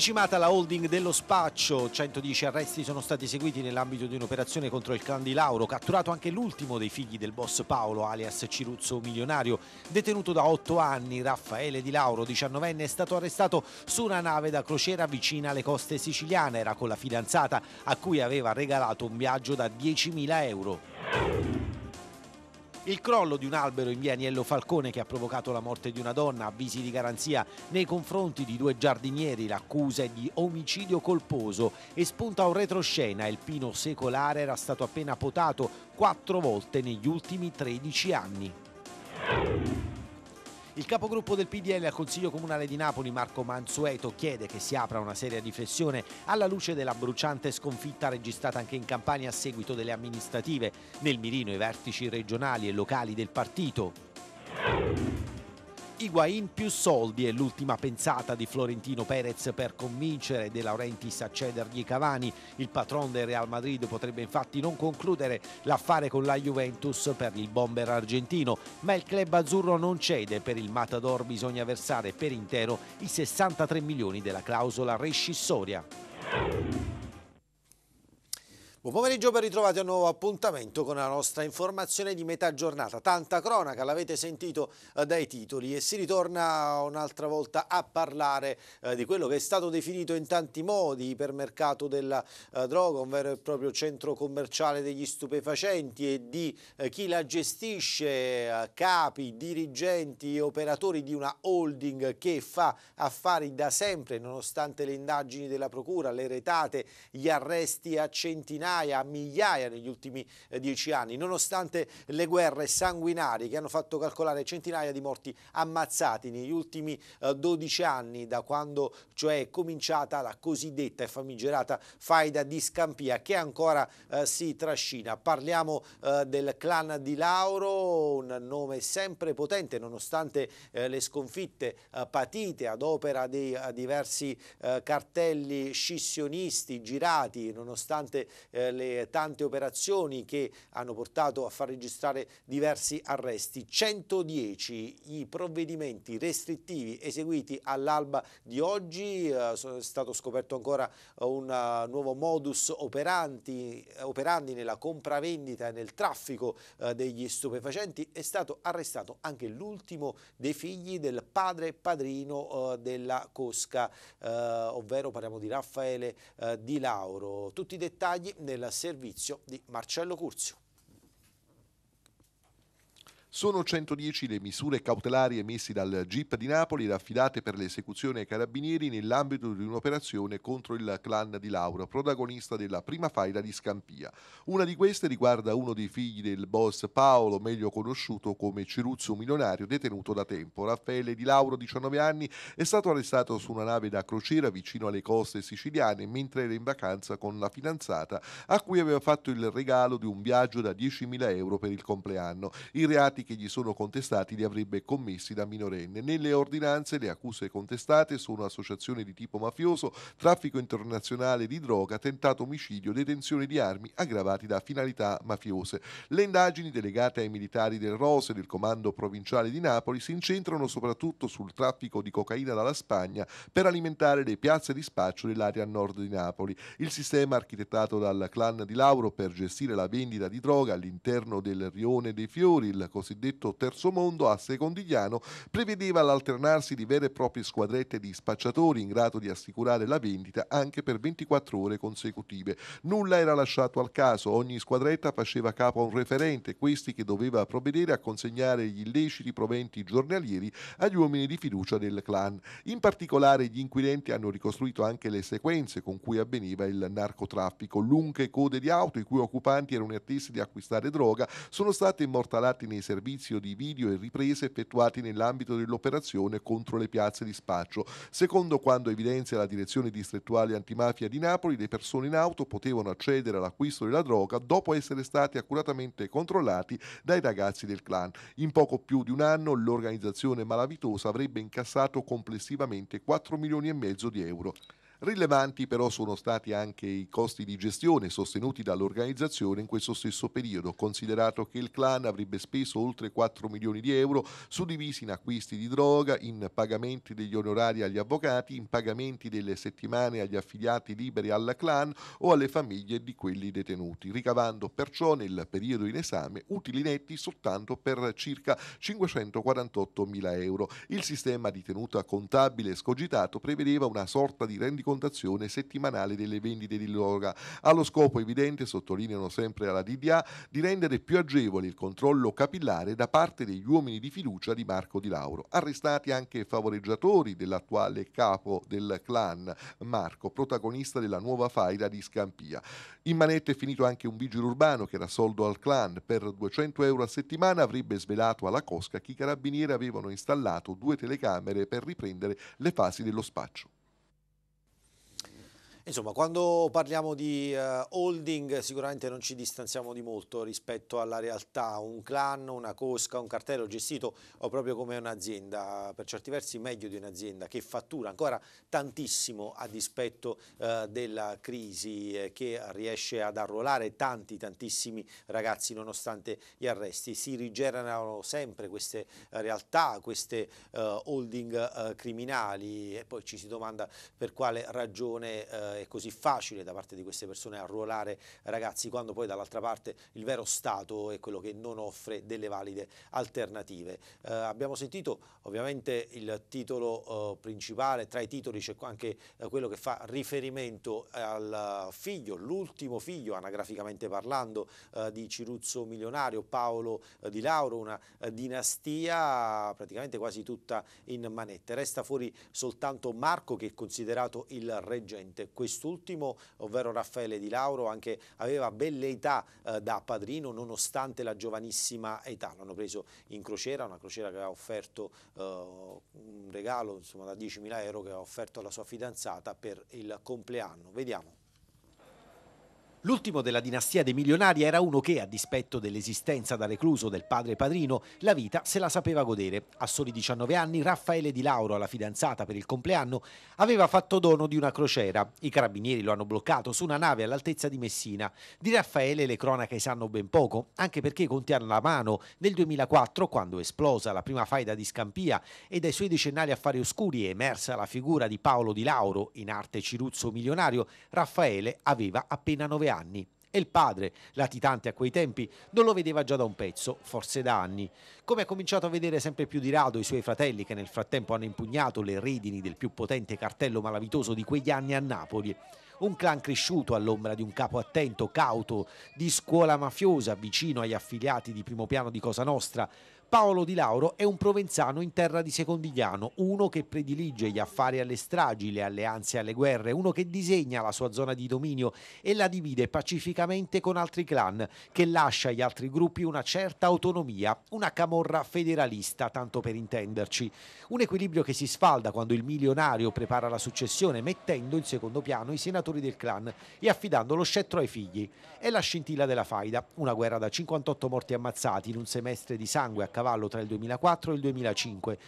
decimata la holding dello spaccio, 110 arresti sono stati eseguiti nell'ambito di un'operazione contro il clan di Lauro, catturato anche l'ultimo dei figli del boss Paolo, alias Ciruzzo Milionario, detenuto da 8 anni, Raffaele Di Lauro, 19enne, è stato arrestato su una nave da crociera vicina alle coste siciliane, era con la fidanzata a cui aveva regalato un viaggio da 10.000 euro. Il crollo di un albero in via Agnello Falcone che ha provocato la morte di una donna, avvisi di garanzia nei confronti di due giardinieri, l'accusa è di omicidio colposo e spunta un retroscena, il pino secolare era stato appena potato quattro volte negli ultimi 13 anni. Il capogruppo del PDL al Consiglio Comunale di Napoli, Marco Mansueto, chiede che si apra una seria riflessione alla luce della bruciante sconfitta registrata anche in Campania a seguito delle amministrative. Nel mirino i vertici regionali e locali del partito. Higuain più soldi è l'ultima pensata di Florentino Perez per convincere De Laurentiis a cedergli Cavani. Il patron del Real Madrid potrebbe infatti non concludere l'affare con la Juventus per il bomber argentino, ma il club azzurro non cede. Per il Matador bisogna versare per intero i 63 milioni della clausola rescissoria. Buon pomeriggio ben ritrovati a un nuovo appuntamento con la nostra informazione di metà giornata. Tanta cronaca, l'avete sentito eh, dai titoli e si ritorna un'altra volta a parlare eh, di quello che è stato definito in tanti modi ipermercato della eh, droga, un vero e proprio centro commerciale degli stupefacenti e di chi la gestisce, capi, dirigenti, operatori di una holding che fa affari da sempre nonostante le indagini della procura, le retate, gli arresti a centinaia centinaia a migliaia negli ultimi eh, dieci anni, nonostante le guerre sanguinarie che hanno fatto calcolare centinaia di morti ammazzati negli ultimi 12 eh, anni da quando cioè è cominciata la cosiddetta e famigerata faida di Scampia che ancora eh, si trascina. Parliamo eh, del clan di Lauro, un nome sempre potente nonostante eh, le sconfitte eh, patite ad opera dei diversi cartelli scissionisti girati, nonostante eh, le tante operazioni che hanno portato a far registrare diversi arresti. 110 i provvedimenti restrittivi eseguiti all'alba di oggi, eh, è stato scoperto ancora eh, un eh, nuovo modus operandi, eh, operandi nella compravendita e nel traffico eh, degli stupefacenti, è stato arrestato anche l'ultimo dei figli del padre padrino eh, della Cosca, ovvero parliamo di Raffaele Di Lauro. Tutti i dettagli nel servizio di Marcello Curzio. Sono 110 le misure cautelari emesse dal GIP di Napoli ed affidate per l'esecuzione ai carabinieri nell'ambito di un'operazione contro il clan di Lauro, protagonista della prima faida di Scampia. Una di queste riguarda uno dei figli del boss Paolo, meglio conosciuto come Ciruzzo Milionario, detenuto da tempo. Raffaele Di Lauro, 19 anni, è stato arrestato su una nave da crociera vicino alle coste siciliane mentre era in vacanza con la fidanzata a cui aveva fatto il regalo di un viaggio da 10.000 euro per il compleanno. I reati reati che gli sono contestati li avrebbe commessi da minorenne. Nelle ordinanze le accuse contestate sono associazione di tipo mafioso, traffico internazionale di droga, tentato omicidio, detenzione di armi aggravati da finalità mafiose. Le indagini delegate ai militari del ROSE del Comando Provinciale di Napoli si incentrano soprattutto sul traffico di cocaina dalla Spagna per alimentare le piazze di spaccio dell'area nord di Napoli. Il sistema architettato dal clan di Lauro per gestire la vendita di droga all'interno del rione dei fiori, il cosiddetto cosiddetto terzo mondo a Secondigliano prevedeva l'alternarsi di vere e proprie squadrette di spacciatori in grado di assicurare la vendita anche per 24 ore consecutive. Nulla era lasciato al caso, ogni squadretta faceva capo a un referente, questi che doveva provvedere a consegnare gli illeciti proventi giornalieri agli uomini di fiducia del clan. In particolare gli inquirenti hanno ricostruito anche le sequenze con cui avveniva il narcotraffico. Lunghe code di auto i cui occupanti erano attesi di acquistare droga sono state immortalate nei servizi servizio di video e riprese effettuati nell'ambito dell'operazione contro le piazze di spaccio. Secondo quanto evidenzia la direzione distrettuale antimafia di Napoli, le persone in auto potevano accedere all'acquisto della droga dopo essere stati accuratamente controllati dai ragazzi del clan. In poco più di un anno l'organizzazione malavitosa avrebbe incassato complessivamente 4 milioni e mezzo di euro. Rilevanti però sono stati anche i costi di gestione sostenuti dall'organizzazione in questo stesso periodo, considerato che il clan avrebbe speso oltre 4 milioni di euro suddivisi in acquisti di droga, in pagamenti degli onorari agli avvocati, in pagamenti delle settimane agli affiliati liberi alla clan o alle famiglie di quelli detenuti, ricavando perciò nel periodo in esame utili netti soltanto per circa 548 mila euro. Il sistema di tenuta contabile escogitato prevedeva una sorta di rendicontazione rendicontazione settimanale delle vendite di droga, allo scopo evidente, sottolineano sempre alla DDA, di rendere più agevole il controllo capillare da parte degli uomini di fiducia di Marco Di Lauro. Arrestati anche favoreggiatori dell'attuale capo del clan, Marco, protagonista della nuova faida di Scampia. In manette è finito anche un vigile urbano che era soldo al clan. Per 200 euro a settimana avrebbe svelato alla Cosca che i carabinieri avevano installato due telecamere per riprendere le fasi dello spaccio. Insomma, quando parliamo di uh, holding sicuramente non ci distanziamo di molto rispetto alla realtà, un clan, una cosca, un cartello gestito proprio come un'azienda, per certi versi meglio di un'azienda che fattura ancora tantissimo a dispetto uh, della crisi eh, che riesce ad arruolare tanti tantissimi ragazzi nonostante gli arresti, si rigenerano sempre queste eh, realtà, queste uh, holding criminali e poi ci si domanda per quale ragione è così facile da parte di queste persone arruolare ragazzi quando poi dall'altra parte il vero Stato è quello che non offre delle valide alternative. Eh, abbiamo sentito ovviamente il titolo eh, principale, tra i titoli c'è anche eh, quello che fa riferimento al figlio, l'ultimo figlio anagraficamente parlando eh, di Ciruzzo Milionario, Paolo eh, Di Lauro, una eh, dinastia praticamente quasi tutta in manette. Resta fuori soltanto Marco che è considerato il reggente. Questo quest'ultimo, ovvero Raffaele Di Lauro, anche aveva belle età eh, da padrino nonostante la giovanissima età. L'hanno preso in crociera, una crociera che aveva offerto eh, un regalo insomma, da 10.000 euro che aveva offerto alla sua fidanzata per il compleanno. Vediamo. L'ultimo della dinastia dei milionari era uno che, a dispetto dell'esistenza da recluso del padre padrino, la vita se la sapeva godere. A soli 19 anni Raffaele Di Lauro, alla fidanzata per il compleanno, aveva fatto dono di una crociera. I carabinieri lo hanno bloccato su una nave all'altezza di Messina. Di Raffaele le cronache sanno ben poco, anche perché conti alla mano nel 2004 quando esplosa la prima faida di Scampia e dai suoi decennali affari oscuri è emersa la figura di Paolo Di Lauro, in arte Ciruzzo milionario, Raffaele aveva appena 9 anni anni e il padre, latitante a quei tempi, non lo vedeva già da un pezzo, forse da anni. Come ha cominciato a vedere sempre più di rado i suoi fratelli che nel frattempo hanno impugnato le redini del più potente cartello malavitoso di quegli anni a Napoli. Un clan cresciuto all'ombra di un capo attento, cauto, di scuola mafiosa, vicino agli affiliati di primo piano di Cosa Nostra, Paolo Di Lauro è un provenzano in terra di Secondigliano, uno che predilige gli affari alle stragi, le alleanze alle guerre, uno che disegna la sua zona di dominio e la divide pacificamente con altri clan, che lascia agli altri gruppi una certa autonomia, una camorra federalista, tanto per intenderci. Un equilibrio che si sfalda quando il milionario prepara la successione, mettendo in secondo piano i senatori del clan e affidando lo scettro ai figli. È la scintilla della faida, una guerra da 58 morti ammazzati in un semestre di sangue a cavallo tra il 2004 e il 2005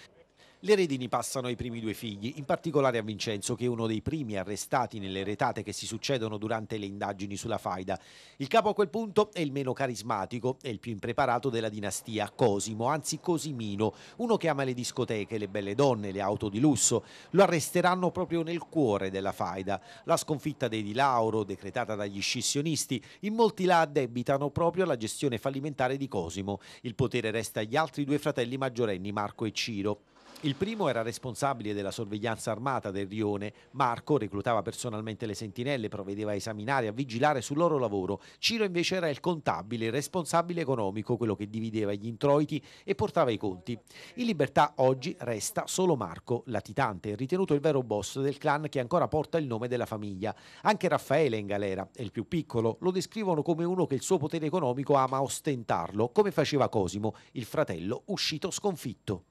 le redini passano ai primi due figli, in particolare a Vincenzo che è uno dei primi arrestati nelle retate che si succedono durante le indagini sulla faida. Il capo a quel punto è il meno carismatico e il più impreparato della dinastia, Cosimo, anzi Cosimino, uno che ama le discoteche, le belle donne, le auto di lusso. Lo arresteranno proprio nel cuore della faida. La sconfitta dei Di Lauro, decretata dagli scissionisti, in molti la addebitano proprio alla gestione fallimentare di Cosimo. Il potere resta agli altri due fratelli maggiorenni, Marco e Ciro. Il primo era responsabile della sorveglianza armata del rione. Marco reclutava personalmente le sentinelle, provvedeva a esaminare e a vigilare sul loro lavoro. Ciro invece era il contabile, il responsabile economico, quello che divideva gli introiti e portava i conti. In libertà oggi resta solo Marco, latitante, ritenuto il vero boss del clan che ancora porta il nome della famiglia. Anche Raffaele è in galera, è il più piccolo, lo descrivono come uno che il suo potere economico ama ostentarlo, come faceva Cosimo, il fratello uscito sconfitto.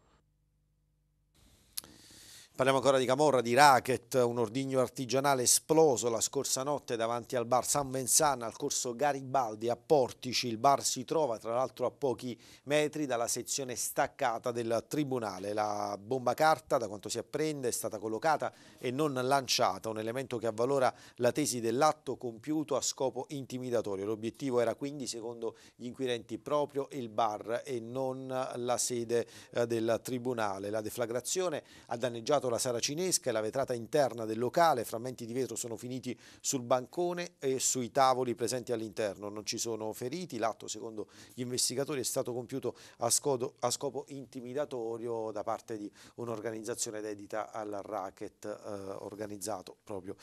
Parliamo ancora di Camorra, di racket, un ordigno artigianale esploso la scorsa notte davanti al bar San Menzana al corso Garibaldi a Portici. Il bar si trova tra l'altro a pochi metri dalla sezione staccata del Tribunale. La bomba carta, da quanto si apprende, è stata collocata e non lanciata, un elemento che avvalora la tesi dell'atto compiuto a scopo intimidatorio. L'obiettivo era quindi, secondo gli inquirenti, proprio il bar e non la sede eh, del Tribunale. La deflagrazione ha danneggiato bruciato la sala cinesca e la vetrata interna del locale, frammenti di vetro sono finiti sul bancone e sui tavoli presenti all'interno, non ci sono feriti, l'atto secondo gli investigatori è stato compiuto a, scodo, a scopo intimidatorio da parte di un'organizzazione dedita al racket eh, organizzato proprio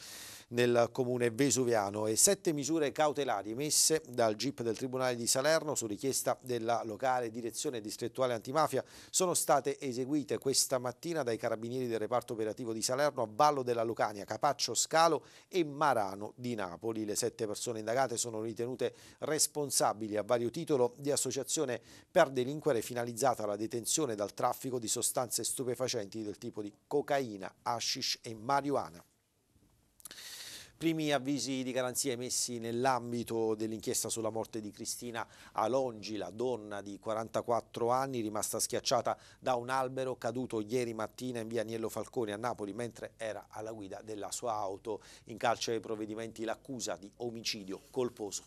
nel comune vesuviano e sette misure cautelari emesse dal GIP del Tribunale di Salerno su richiesta della locale direzione distrettuale antimafia sono state eseguite questa mattina dai carabinieri del reparto operativo di Salerno, a Vallo della Lucania, Capaccio Scalo e Marano di Napoli. Le sette persone indagate sono ritenute responsabili a vario titolo di associazione per delinquere finalizzata alla detenzione dal traffico di sostanze stupefacenti del tipo di cocaina, hashish e marijuana primi avvisi di garanzia emessi nell'ambito dell'inchiesta sulla morte di Cristina Alongi, la donna di 44 anni rimasta schiacciata da un albero caduto ieri mattina in via Agnello Falcone a Napoli mentre era alla guida della sua auto. In calcio ai provvedimenti l'accusa di omicidio colposo.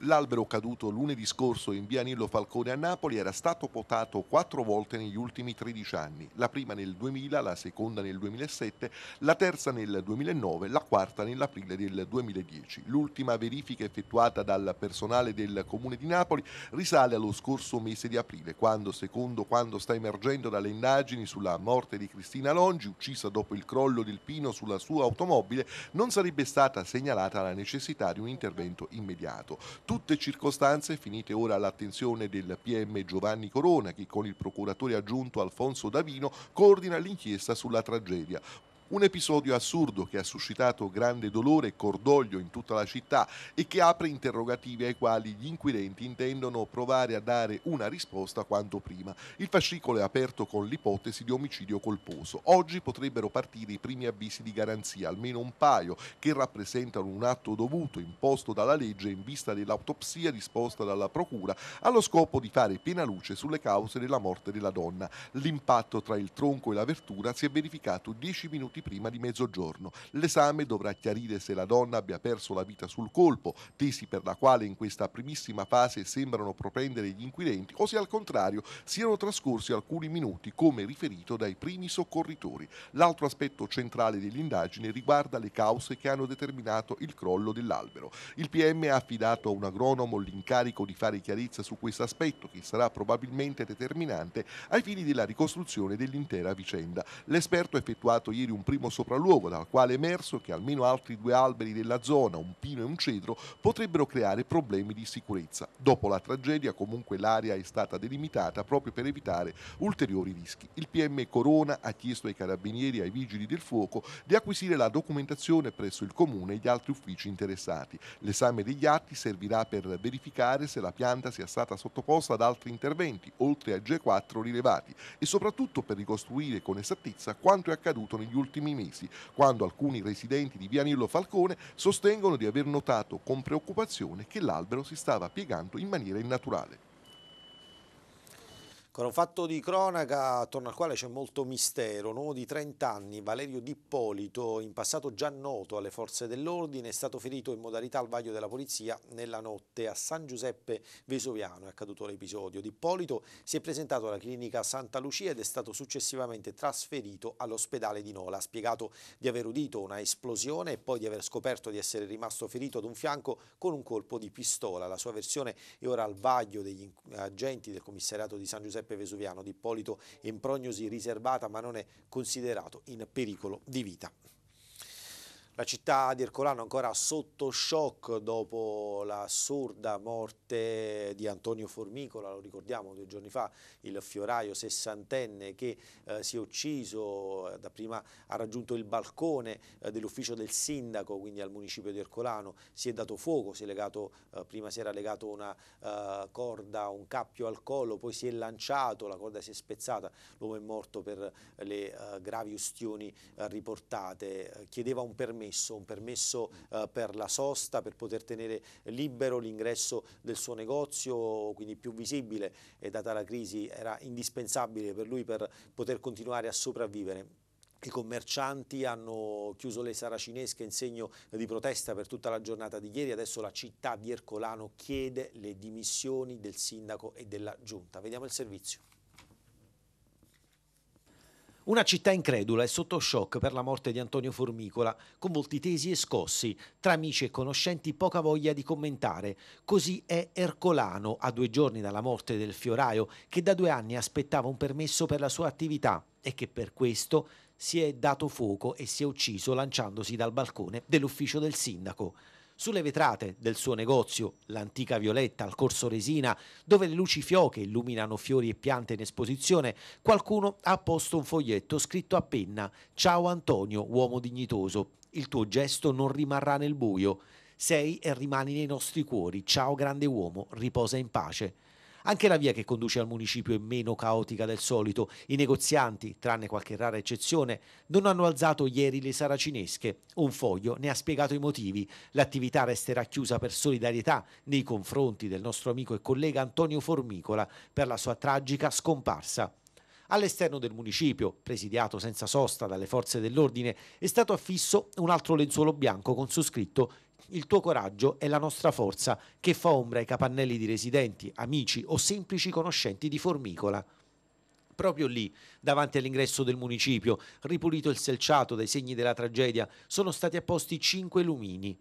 L'albero caduto lunedì scorso in via Nillo Falcone a Napoli era stato potato quattro volte negli ultimi 13 anni, la prima nel 2000, la seconda nel 2007, la terza nel 2009, la quarta nell'aprile del 2010. L'ultima verifica effettuata dal personale del Comune di Napoli risale allo scorso mese di aprile, quando, secondo quanto sta emergendo dalle indagini sulla morte di Cristina Longi, uccisa dopo il crollo del pino sulla sua automobile, non sarebbe stata segnalata la necessità di un intervento immediato. Tutte circostanze finite ora all'attenzione del PM Giovanni Corona che con il procuratore aggiunto Alfonso Davino coordina l'inchiesta sulla tragedia. Un episodio assurdo che ha suscitato grande dolore e cordoglio in tutta la città e che apre interrogativi ai quali gli inquirenti intendono provare a dare una risposta quanto prima. Il fascicolo è aperto con l'ipotesi di omicidio colposo. Oggi potrebbero partire i primi avvisi di garanzia, almeno un paio, che rappresentano un atto dovuto imposto dalla legge in vista dell'autopsia disposta dalla Procura allo scopo di fare piena luce sulle cause della morte della donna. L'impatto tra il tronco e la vertura si è verificato 10 minuti minuti prima di mezzogiorno. L'esame dovrà chiarire se la donna abbia perso la vita sul colpo, tesi per la quale in questa primissima fase sembrano propendere gli inquirenti, o se al contrario siano trascorsi alcuni minuti, come riferito dai primi soccorritori. L'altro aspetto centrale dell'indagine riguarda le cause che hanno determinato il crollo dell'albero. Il PM ha affidato a un agronomo l'incarico di fare chiarezza su questo aspetto, che sarà probabilmente determinante ai fini della ricostruzione dell'intera vicenda. L'esperto ha effettuato ieri un primo sopralluogo dal quale è emerso che almeno altri due alberi della zona, un pino e un cedro, potrebbero creare problemi di sicurezza. Dopo la tragedia comunque l'area è stata delimitata proprio per evitare ulteriori rischi. Il PM Corona ha chiesto ai carabinieri e ai vigili del fuoco di acquisire la documentazione presso il comune e gli altri uffici interessati. L'esame degli atti servirà per verificare se la pianta sia stata sottoposta ad altri interventi, oltre a G4 rilevati, e soprattutto per ricostruire con esattezza quanto è accaduto negli ultimi ultimi mesi, quando alcuni residenti di Vianillo Falcone sostengono di aver notato con preoccupazione che l'albero si stava piegando in maniera innaturale. Con un fatto di cronaca attorno al quale c'è molto mistero, un uomo di 30 anni, Valerio D'Ippolito, in passato già noto alle forze dell'ordine, è stato ferito in modalità al vaglio della polizia nella notte a San Giuseppe Vesoviano, è accaduto l'episodio. D'Ippolito si è presentato alla clinica Santa Lucia ed è stato successivamente trasferito all'ospedale di Nola. Ha spiegato di aver udito una esplosione e poi di aver scoperto di essere rimasto ferito ad un fianco con un colpo di pistola. La sua versione è ora al vaglio degli agenti del commissariato di San Giuseppe Giuseppe Vesuviano di Ippolito in prognosi riservata ma non è considerato in pericolo di vita. La città di Ercolano ancora sotto shock dopo l'assurda morte di Antonio Formicola, lo ricordiamo due giorni fa, il fioraio sessantenne che eh, si è ucciso, eh, dapprima ha raggiunto il balcone eh, dell'ufficio del sindaco, quindi al municipio di Ercolano, si è dato fuoco, si è legato, eh, prima si era legato una eh, corda, un cappio al collo, poi si è lanciato, la corda si è spezzata, l'uomo è morto per le eh, gravi ustioni riportate, chiedeva un permesso permesso, un permesso eh, per la sosta, per poter tenere libero l'ingresso del suo negozio, quindi più visibile, e data la crisi era indispensabile per lui per poter continuare a sopravvivere. I commercianti hanno chiuso le saracinesche in segno di protesta per tutta la giornata di ieri, adesso la città di Ercolano chiede le dimissioni del sindaco e della giunta. Vediamo il servizio. Una città incredula è sotto shock per la morte di Antonio Formicola, con volti tesi e scossi, tra amici e conoscenti poca voglia di commentare. Così è Ercolano, a due giorni dalla morte del fioraio, che da due anni aspettava un permesso per la sua attività e che per questo si è dato fuoco e si è ucciso lanciandosi dal balcone dell'ufficio del sindaco. Sulle vetrate del suo negozio, l'antica Violetta al Corso Resina, dove le luci fioche illuminano fiori e piante in esposizione, qualcuno ha posto un foglietto scritto a penna «Ciao Antonio, uomo dignitoso, il tuo gesto non rimarrà nel buio. Sei e rimani nei nostri cuori. Ciao grande uomo, riposa in pace». Anche la via che conduce al municipio è meno caotica del solito. I negozianti, tranne qualche rara eccezione, non hanno alzato ieri le saracinesche. Un foglio ne ha spiegato i motivi. L'attività resterà chiusa per solidarietà nei confronti del nostro amico e collega Antonio Formicola per la sua tragica scomparsa. All'esterno del municipio, presidiato senza sosta dalle forze dell'ordine, è stato affisso un altro lenzuolo bianco con su scritto il tuo coraggio è la nostra forza che fa ombra ai capannelli di residenti, amici o semplici conoscenti di Formicola proprio lì, davanti all'ingresso del municipio, ripulito il selciato dai segni della tragedia, sono stati apposti cinque lumini.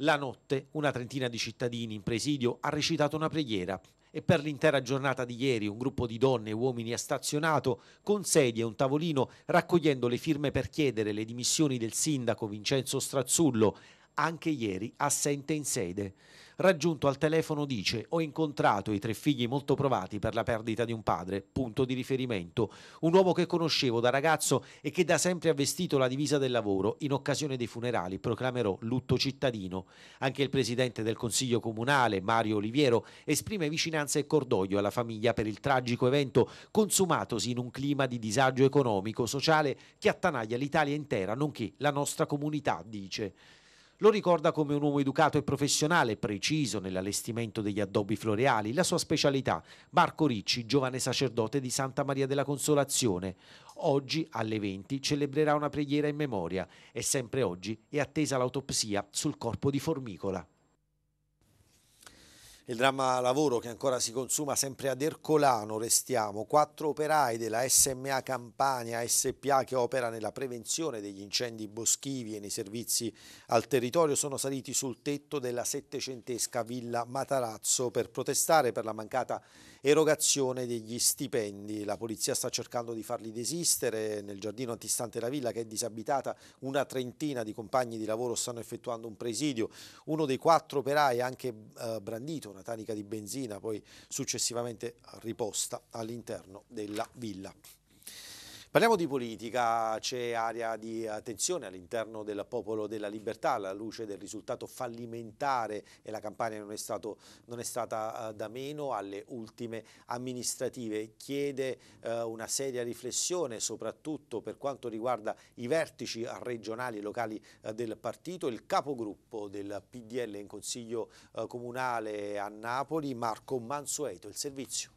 La notte una trentina di cittadini in presidio ha recitato una preghiera e per l'intera giornata di ieri un gruppo di donne e uomini ha stazionato con sedie e un tavolino raccogliendo le firme per chiedere le dimissioni del sindaco Vincenzo Strazzullo, anche ieri assente in sede. Raggiunto al telefono dice ho incontrato i tre figli molto provati per la perdita di un padre, punto di riferimento, un uomo che conoscevo da ragazzo e che da sempre ha vestito la divisa del lavoro, in occasione dei funerali proclamerò lutto cittadino. Anche il presidente del Consiglio Comunale, Mario Oliviero, esprime vicinanza e cordoglio alla famiglia per il tragico evento consumatosi in un clima di disagio economico, sociale che attanaglia l'Italia intera, nonché la nostra comunità, dice. Lo ricorda come un uomo educato e professionale, preciso nell'allestimento degli addobbi floreali, la sua specialità, Marco Ricci, giovane sacerdote di Santa Maria della Consolazione. Oggi alle 20 celebrerà una preghiera in memoria e sempre oggi è attesa l'autopsia sul corpo di Formicola. Il dramma lavoro che ancora si consuma sempre ad Ercolano restiamo. Quattro operai della SMA Campania SPA che opera nella prevenzione degli incendi boschivi e nei servizi al territorio sono saliti sul tetto della settecentesca Villa Matarazzo per protestare per la mancata erogazione degli stipendi. La polizia sta cercando di farli desistere. Nel giardino antistante la villa, che è disabitata, una trentina di compagni di lavoro stanno effettuando un presidio. Uno dei quattro operai ha anche eh, brandito una tanica di benzina, poi successivamente riposta all'interno della villa. Parliamo di politica, c'è area di attenzione all'interno del popolo della libertà alla luce del risultato fallimentare e la campagna non è, stato, non è stata eh, da meno alle ultime amministrative. Chiede uh, una seria riflessione soprattutto per quanto riguarda i vertici regionali e locali uh, del partito. Il capogruppo del PDL in Consiglio Comunale a Napoli, Marco Mansueto, il servizio.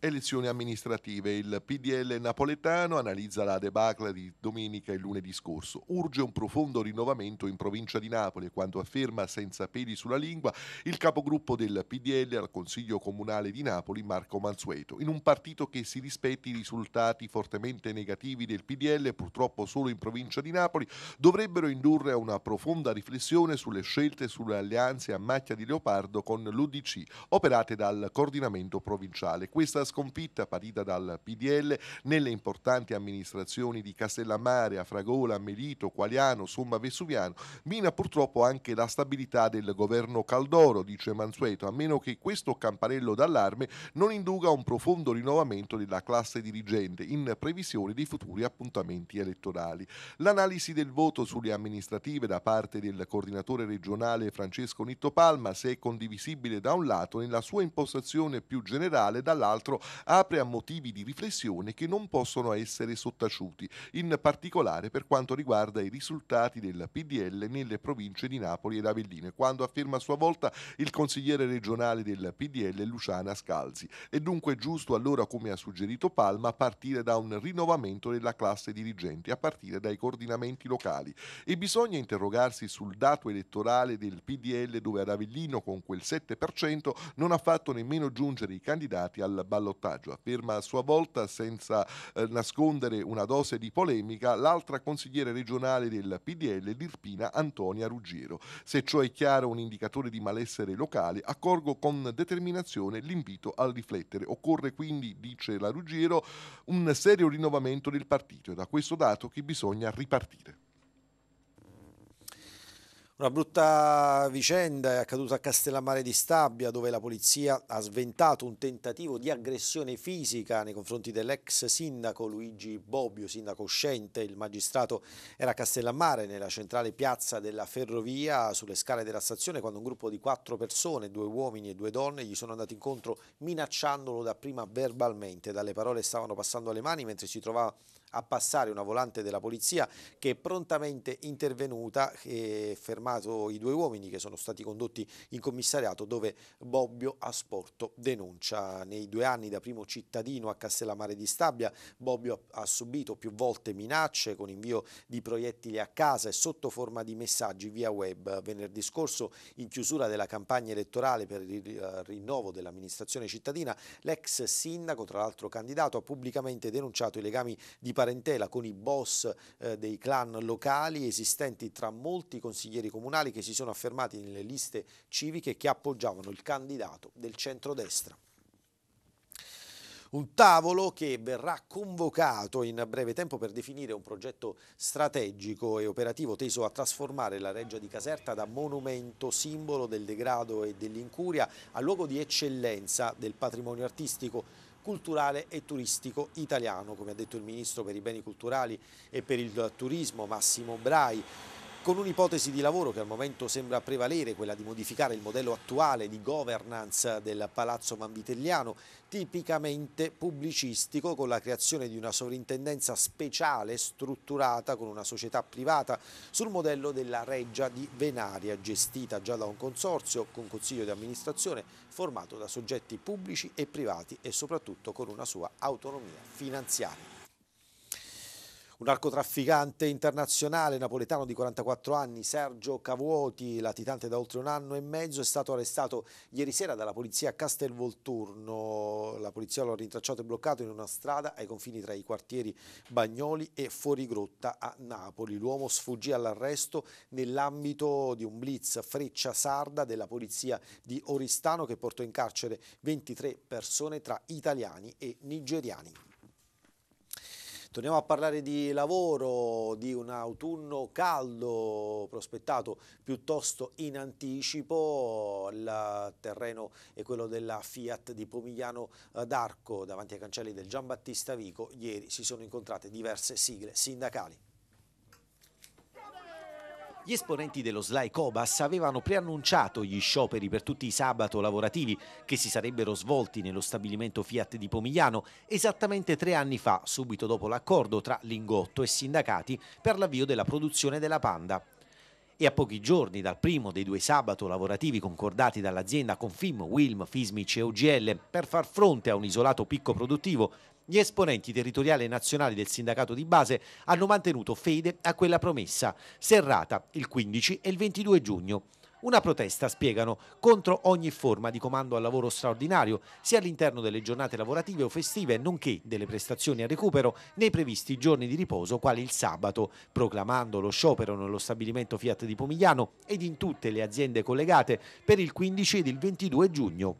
Elezioni amministrative. Il PDL napoletano analizza la debacle di domenica e lunedì scorso. Urge un profondo rinnovamento in provincia di Napoli, quanto afferma senza peli sulla lingua il capogruppo del PDL al Consiglio Comunale di Napoli, Marco Mansueto. In un partito che si rispetti i risultati fortemente negativi del PDL, purtroppo solo in provincia di Napoli, dovrebbero indurre a una profonda riflessione sulle scelte e sulle alleanze a macchia di leopardo con l'UDC operate dal coordinamento provinciale. Questa sconfitta patita dal PDL nelle importanti amministrazioni di Castellammare, Afragola, Melito, Qualiano, Somma Vesuviano, mina purtroppo anche la stabilità del governo Caldoro, dice Mansueto, a meno che questo campanello d'allarme non induca un profondo rinnovamento della classe dirigente in previsione dei futuri appuntamenti elettorali. L'analisi del voto sulle amministrative da parte del coordinatore regionale Francesco Nitto Palma se è condivisibile da un lato nella sua impostazione più generale, dall'altro apre a motivi di riflessione che non possono essere sottaciuti, in particolare per quanto riguarda i risultati del PDL nelle province di Napoli ed Avellino, quando afferma a sua volta il consigliere regionale del PDL Luciana Scalzi. È dunque giusto allora, come ha suggerito Palma, partire da un rinnovamento della classe dirigente, a partire dai coordinamenti locali. E bisogna interrogarsi sul dato elettorale del PDL dove ad Avellino con quel 7% non ha fatto nemmeno giungere i candidati al ballottaggio ballottaggio, afferma a sua volta senza eh, nascondere una dose di polemica l'altra consigliere regionale del PDL l'Irpina Antonia Ruggiero. Se ciò è chiaro un indicatore di malessere locale, accorgo con determinazione l'invito a riflettere. Occorre quindi, dice la Ruggiero, un serio rinnovamento del partito. È da questo dato che bisogna ripartire. Una brutta vicenda è accaduta a Castellammare di Stabia dove la polizia ha sventato un tentativo di aggressione fisica nei confronti dell'ex sindaco Luigi Bobbio, sindaco uscente. Il magistrato era a Castellammare nella centrale piazza della ferrovia sulle scale della stazione quando un gruppo di quattro persone, due uomini e due donne, gli sono andati incontro minacciandolo dapprima verbalmente. Dalle parole stavano passando alle mani mentre si trovava a passare una volante della polizia che è prontamente intervenuta e fermato i due uomini che sono stati condotti in commissariato dove Bobbio ha Asporto denuncia. Nei due anni da primo cittadino a Castellamare di Stabia Bobbio ha subito più volte minacce con invio di proiettili a casa e sotto forma di messaggi via web. Venerdì scorso in chiusura della campagna elettorale per il eh, rinnovo dell'amministrazione cittadina l'ex sindaco tra l'altro candidato ha pubblicamente denunciato i legami di parentela con i boss eh, dei clan locali esistenti tra molti consiglieri comunali che si sono affermati nelle liste civiche che appoggiavano il candidato del centrodestra un tavolo che verrà convocato in breve tempo per definire un progetto strategico e operativo teso a trasformare la Reggia di Caserta da monumento simbolo del degrado e dell'incuria a luogo di eccellenza del patrimonio artistico culturale e turistico italiano, come ha detto il Ministro per i beni culturali e per il turismo Massimo Brai con un'ipotesi di lavoro che al momento sembra prevalere, quella di modificare il modello attuale di governance del Palazzo Manvitelliano, tipicamente pubblicistico, con la creazione di una sovrintendenza speciale strutturata con una società privata sul modello della Reggia di Venaria, gestita già da un consorzio con consiglio di amministrazione formato da soggetti pubblici e privati e soprattutto con una sua autonomia finanziaria. Un narcotrafficante internazionale napoletano di 44 anni, Sergio Cavuoti, latitante da oltre un anno e mezzo, è stato arrestato ieri sera dalla polizia a Castelvolturno. La polizia lo ha rintracciato e bloccato in una strada ai confini tra i quartieri Bagnoli e Fuorigrotta a Napoli. L'uomo sfuggì all'arresto nell'ambito di un blitz freccia sarda della polizia di Oristano che portò in carcere 23 persone tra italiani e nigeriani. Torniamo a parlare di lavoro, di un autunno caldo prospettato piuttosto in anticipo, il terreno è quello della Fiat di Pomigliano eh, d'Arco, davanti ai cancelli del Giambattista Vico, ieri si sono incontrate diverse sigle sindacali. Gli esponenti dello SLAI Cobas avevano preannunciato gli scioperi per tutti i sabato lavorativi che si sarebbero svolti nello stabilimento Fiat di Pomigliano esattamente tre anni fa, subito dopo l'accordo tra Lingotto e sindacati per l'avvio della produzione della Panda e a pochi giorni dal primo dei due sabato lavorativi concordati dall'azienda con FIM, Wilm, Fismic e OGL per far fronte a un isolato picco produttivo gli esponenti territoriali e nazionali del sindacato di base hanno mantenuto fede a quella promessa, serrata il 15 e il 22 giugno. Una protesta, spiegano, contro ogni forma di comando al lavoro straordinario, sia all'interno delle giornate lavorative o festive, nonché delle prestazioni a recupero nei previsti giorni di riposo, quali il sabato, proclamando lo sciopero nello stabilimento Fiat di Pomigliano ed in tutte le aziende collegate per il 15 ed il 22 giugno.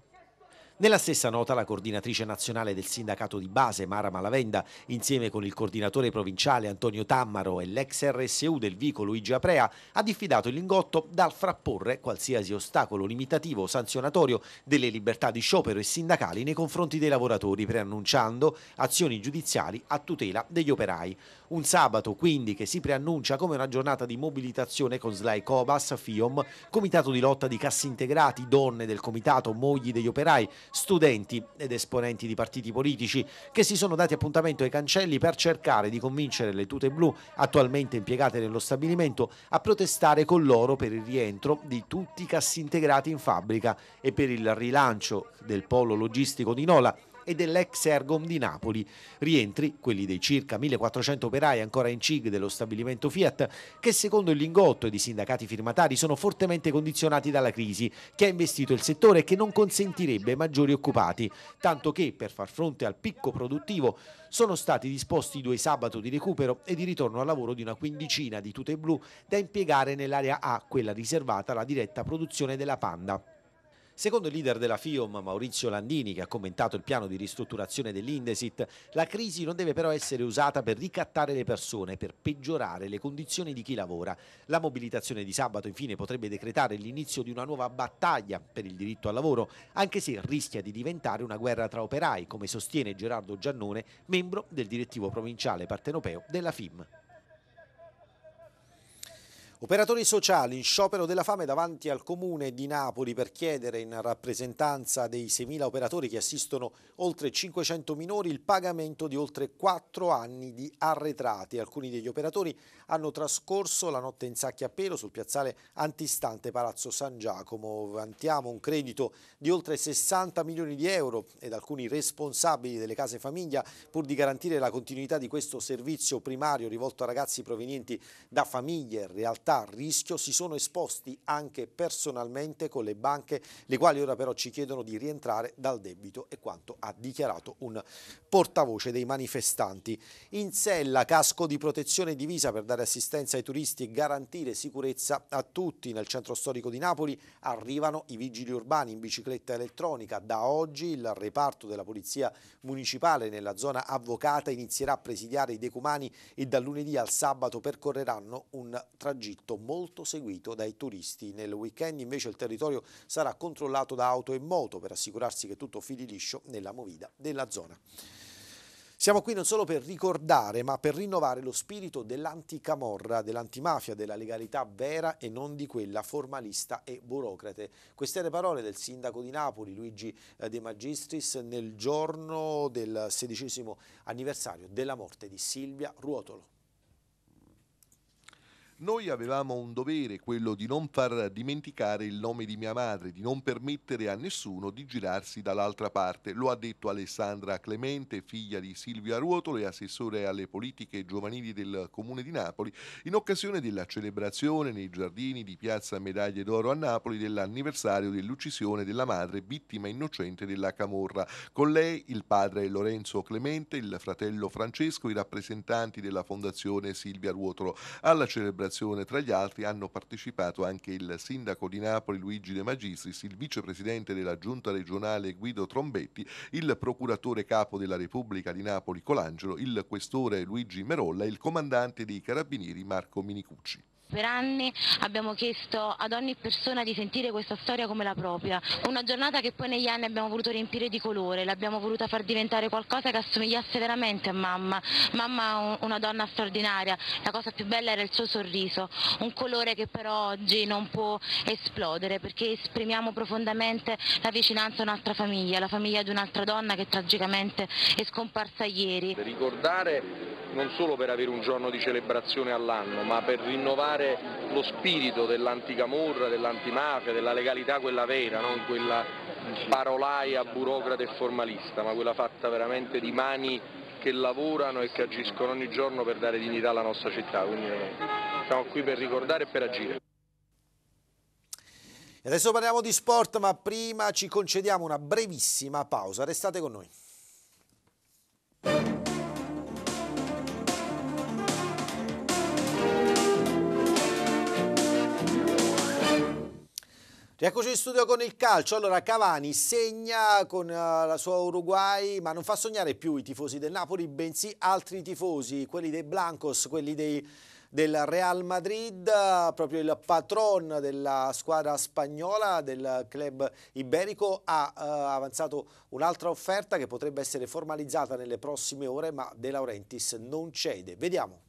Nella stessa nota la coordinatrice nazionale del sindacato di base Mara Malavenda, insieme con il coordinatore provinciale Antonio Tammaro e l'ex RSU del Vico Luigi Aprea, ha diffidato il lingotto dal frapporre qualsiasi ostacolo limitativo o sanzionatorio delle libertà di sciopero e sindacali nei confronti dei lavoratori, preannunciando azioni giudiziali a tutela degli operai. Un sabato quindi che si preannuncia come una giornata di mobilitazione con SLAI Cobas, FIOM, Comitato di lotta di cassi integrati, donne del comitato, mogli degli operai, studenti ed esponenti di partiti politici che si sono dati appuntamento ai cancelli per cercare di convincere le tute blu attualmente impiegate nello stabilimento a protestare con loro per il rientro di tutti i cassi integrati in fabbrica e per il rilancio del polo logistico di Nola e dell'ex Ergom di Napoli. Rientri, quelli dei circa 1400 operai ancora in CIG dello stabilimento Fiat, che secondo il Lingotto ed i sindacati firmatari sono fortemente condizionati dalla crisi che ha investito il settore e che non consentirebbe maggiori occupati, tanto che per far fronte al picco produttivo sono stati disposti due sabato di recupero e di ritorno al lavoro di una quindicina di tute blu da impiegare nell'area A, quella riservata alla diretta produzione della Panda. Secondo il leader della FIOM, Maurizio Landini, che ha commentato il piano di ristrutturazione dell'Indesit, la crisi non deve però essere usata per ricattare le persone, per peggiorare le condizioni di chi lavora. La mobilitazione di sabato infine potrebbe decretare l'inizio di una nuova battaglia per il diritto al lavoro, anche se rischia di diventare una guerra tra operai, come sostiene Gerardo Giannone, membro del direttivo provinciale partenopeo della FIM. Operatori sociali in sciopero della fame davanti al Comune di Napoli per chiedere in rappresentanza dei 6.000 operatori che assistono oltre 500 minori il pagamento di oltre 4 anni di arretrati. Alcuni degli operatori hanno trascorso la notte in sacchi a pelo sul piazzale antistante Palazzo San Giacomo. Vantiamo un credito di oltre 60 milioni di euro ed alcuni responsabili delle case famiglia pur di garantire la continuità di questo servizio primario rivolto a ragazzi provenienti da famiglie, realtà realtà a rischio, si sono esposti anche personalmente con le banche, le quali ora però ci chiedono di rientrare dal debito e quanto ha dichiarato un portavoce dei manifestanti. In sella casco di protezione divisa per dare assistenza ai turisti e garantire sicurezza a tutti. Nel centro storico di Napoli arrivano i vigili urbani in bicicletta elettronica. Da oggi il reparto della Polizia Municipale nella zona avvocata inizierà a presidiare i decumani e dal lunedì al sabato percorreranno un tragitto tragitto molto seguito dai turisti. Nel weekend invece il territorio sarà controllato da auto e moto per assicurarsi che tutto fili liscio nella movida della zona. Siamo qui non solo per ricordare, ma per rinnovare lo spirito dell'anticamorra, dell'antimafia, della legalità vera e non di quella formalista e burocrate. Queste le parole del sindaco di Napoli, Luigi eh, De Magistris, nel giorno del sedicesimo anniversario della morte di Silvia Ruotolo. Noi avevamo un dovere, quello di non far dimenticare il nome di mia madre, di non permettere a nessuno di girarsi dall'altra parte. Lo ha detto Alessandra Clemente, figlia di Silvia Ruotolo e assessore alle politiche giovanili del Comune di Napoli, in occasione della celebrazione nei giardini di Piazza Medaglie d'Oro a Napoli dell'anniversario dell'uccisione della madre vittima innocente della Camorra. Con lei il padre Lorenzo Clemente, il fratello Francesco, i rappresentanti della Fondazione Silvia Ruotolo. Alla celebrazione operazione, tra gli altri, hanno partecipato anche il sindaco di Napoli Luigi De Magistris, il vicepresidente della giunta regionale Guido Trombetti, il procuratore capo della Repubblica di Napoli Colangelo, il questore Luigi Merolla e il comandante dei carabinieri Marco Minicucci. Per anni abbiamo chiesto ad ogni persona di sentire questa storia come la propria, una giornata che poi negli anni abbiamo voluto riempire di colore, l'abbiamo voluta far diventare qualcosa che assomigliasse veramente a mamma. Mamma una donna straordinaria, la cosa più bella era il suo sorriso, un colore che però oggi non può esplodere perché esprimiamo profondamente la vicinanza a un'altra famiglia, la famiglia di un'altra donna che tragicamente è scomparsa ieri. Ricordare non solo per avere un giorno di celebrazione all'anno, ma per rinnovare ritrovare lo spirito dell'anticamorra, dell'antimafia, della legalità quella vera, non quella parolaia burocrate e formalista, ma quella fatta veramente di mani che lavorano e che agiscono ogni giorno per dare dignità alla nostra città, quindi eh, siamo qui per ricordare e per agire. Adesso parliamo di sport, ma prima ci concediamo una brevissima pausa. Restate con noi. Eccoci in studio con il calcio, allora Cavani segna con uh, la sua Uruguay ma non fa sognare più i tifosi del Napoli bensì altri tifosi, quelli dei Blancos, quelli dei, del Real Madrid, uh, proprio il patron della squadra spagnola del club iberico ha uh, avanzato un'altra offerta che potrebbe essere formalizzata nelle prossime ore ma De Laurentiis non cede, vediamo.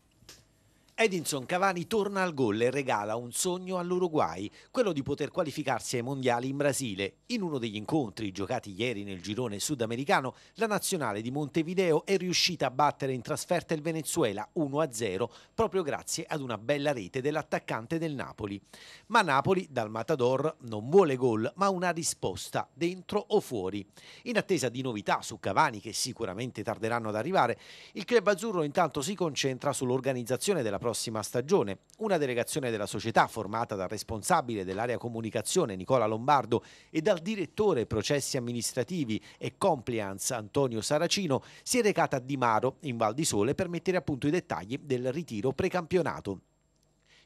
Edinson Cavani torna al gol e regala un sogno all'Uruguay, quello di poter qualificarsi ai mondiali in Brasile. In uno degli incontri giocati ieri nel girone sudamericano, la nazionale di Montevideo è riuscita a battere in trasferta il Venezuela 1-0 proprio grazie ad una bella rete dell'attaccante del Napoli. Ma Napoli, dal Matador, non vuole gol ma una risposta, dentro o fuori. In attesa di novità su Cavani che sicuramente tarderanno ad arrivare, il club azzurro intanto si concentra sull'organizzazione della prossima prossima stagione. Una delegazione della società formata dal responsabile dell'area comunicazione Nicola Lombardo e dal direttore processi amministrativi e compliance Antonio Saracino si è recata a Di Maro in Val di Sole per mettere a punto i dettagli del ritiro precampionato.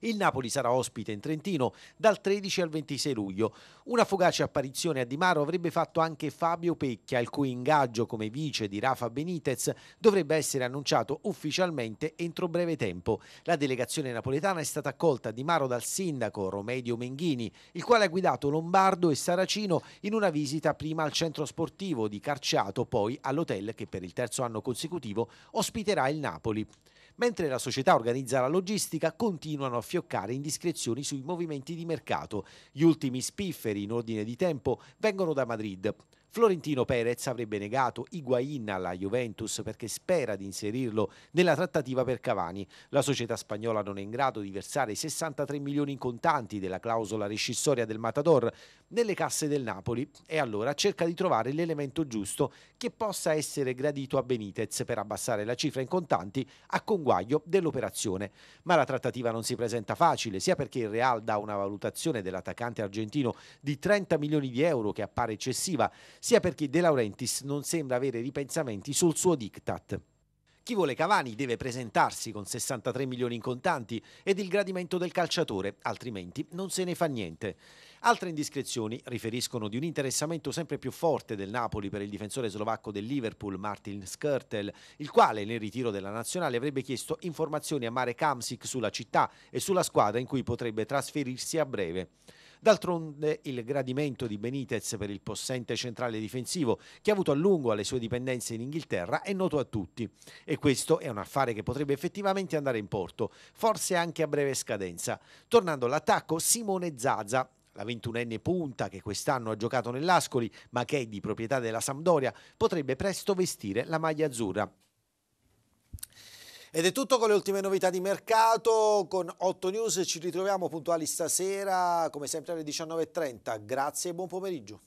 Il Napoli sarà ospite in Trentino dal 13 al 26 luglio. Una fugace apparizione a Di Maro avrebbe fatto anche Fabio Pecchia, il cui ingaggio come vice di Rafa Benitez dovrebbe essere annunciato ufficialmente entro breve tempo. La delegazione napoletana è stata accolta a Di Maro dal sindaco Romedio Menghini, il quale ha guidato Lombardo e Saracino in una visita prima al centro sportivo di Carciato, poi all'hotel che per il terzo anno consecutivo ospiterà il Napoli. Mentre la società organizza la logistica, continuano a fioccare indiscrezioni sui movimenti di mercato. Gli ultimi spifferi in ordine di tempo vengono da Madrid. Florentino Perez avrebbe negato Higuain alla Juventus perché spera di inserirlo nella trattativa per Cavani. La società spagnola non è in grado di versare i 63 milioni in contanti della clausola rescissoria del Matador nelle casse del Napoli e allora cerca di trovare l'elemento giusto che possa essere gradito a Benitez per abbassare la cifra in contanti a conguaglio dell'operazione. Ma la trattativa non si presenta facile, sia perché il Real dà una valutazione dell'attaccante argentino di 30 milioni di euro che appare eccessiva, sia perché De Laurentiis non sembra avere ripensamenti sul suo diktat. Chi vuole Cavani deve presentarsi con 63 milioni in contanti ed il gradimento del calciatore, altrimenti non se ne fa niente. Altre indiscrezioni riferiscono di un interessamento sempre più forte del Napoli per il difensore slovacco del Liverpool Martin Skrtel, il quale nel ritiro della nazionale avrebbe chiesto informazioni a Mare Kamsik sulla città e sulla squadra in cui potrebbe trasferirsi a breve. D'altronde il gradimento di Benitez per il possente centrale difensivo, che ha avuto a lungo le sue dipendenze in Inghilterra, è noto a tutti. E questo è un affare che potrebbe effettivamente andare in porto, forse anche a breve scadenza. Tornando all'attacco, Simone Zaza, la 21enne punta che quest'anno ha giocato nell'Ascoli ma che è di proprietà della Sampdoria, potrebbe presto vestire la maglia azzurra. Ed è tutto con le ultime novità di mercato, con 8 News ci ritroviamo puntuali stasera, come sempre alle 19.30. Grazie e buon pomeriggio.